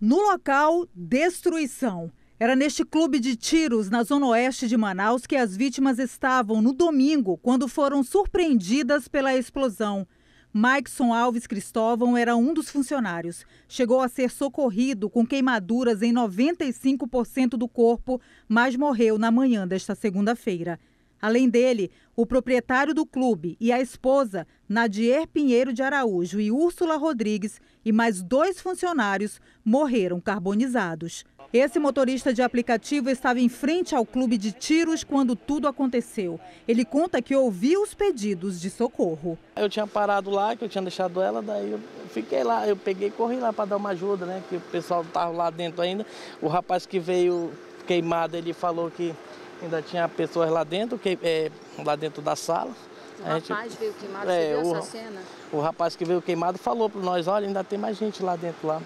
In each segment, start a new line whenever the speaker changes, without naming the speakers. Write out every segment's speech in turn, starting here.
No local, destruição. Era neste clube de tiros na zona oeste de Manaus que as vítimas estavam no domingo, quando foram surpreendidas pela explosão. Maikson Alves Cristóvão era um dos funcionários. Chegou a ser socorrido com queimaduras em 95% do corpo, mas morreu na manhã desta segunda-feira. Além dele, o proprietário do clube e a esposa, Nadier Pinheiro de Araújo e Úrsula Rodrigues, e mais dois funcionários morreram carbonizados. Esse motorista de aplicativo estava em frente ao clube de tiros quando tudo aconteceu. Ele conta que ouviu os pedidos de socorro. Eu
tinha parado lá, que eu tinha deixado ela, daí eu fiquei lá, eu peguei e corri lá para dar uma ajuda, né? Que o pessoal estava lá dentro ainda. O rapaz que veio queimado, ele falou que ainda tinha pessoas lá dentro, que, é, lá dentro da sala. O rapaz gente, veio queimado, é, você viu o, essa cena? O rapaz que veio queimado falou para nós, olha, ainda tem mais gente lá dentro lá,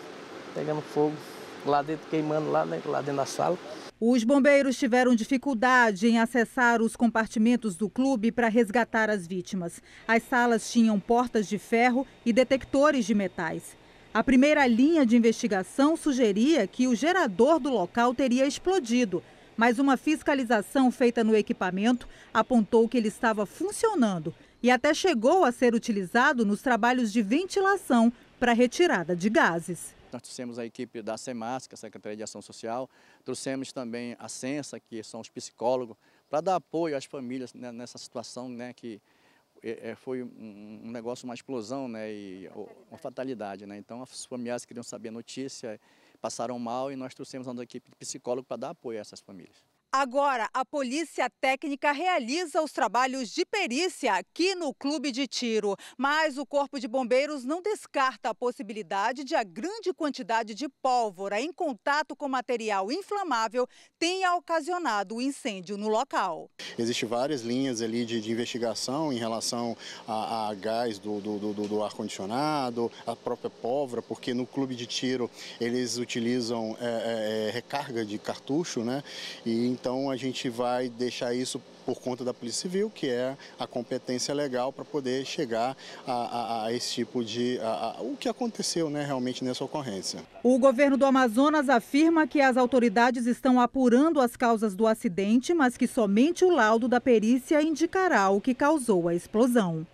pegando fogo, lá dentro queimando lá, dentro, né, lá dentro da sala.
Os bombeiros tiveram dificuldade em acessar os compartimentos do clube para resgatar as vítimas. As salas tinham portas de ferro e detectores de metais. A primeira linha de investigação sugeria que o gerador do local teria explodido mas uma fiscalização feita no equipamento apontou que ele estava funcionando e até chegou a ser utilizado nos trabalhos de ventilação para retirada de gases.
Nós trouxemos a equipe da SEMAS, que é a Secretaria de Ação Social, trouxemos também a Sensa, que são os psicólogos, para dar apoio às famílias nessa situação né, que é, é, foi um negócio, uma explosão né, e uma fatalidade. Né? Então, as famílias queriam saber a notícia passaram mal e nós trouxemos uma equipe de psicólogo para dar apoio a essas famílias.
Agora, a Polícia Técnica realiza os trabalhos de perícia aqui no Clube de Tiro, mas o Corpo de Bombeiros não descarta a possibilidade de a grande quantidade de pólvora em contato com material inflamável tenha ocasionado o incêndio no local.
Existem várias linhas ali de, de investigação em relação a, a gás do, do, do, do ar-condicionado, a própria pólvora, porque no Clube de Tiro eles utilizam é, é, é recarga de cartucho, né? E então a gente vai deixar isso por conta da Polícia Civil, que é a competência legal para poder chegar a, a, a, esse tipo de. A, o que aconteceu né, realmente nessa ocorrência.
O governo do Amazonas afirma que as autoridades estão apurando as causas do acidente, mas que somente o laudo da perícia indicará o que causou a explosão.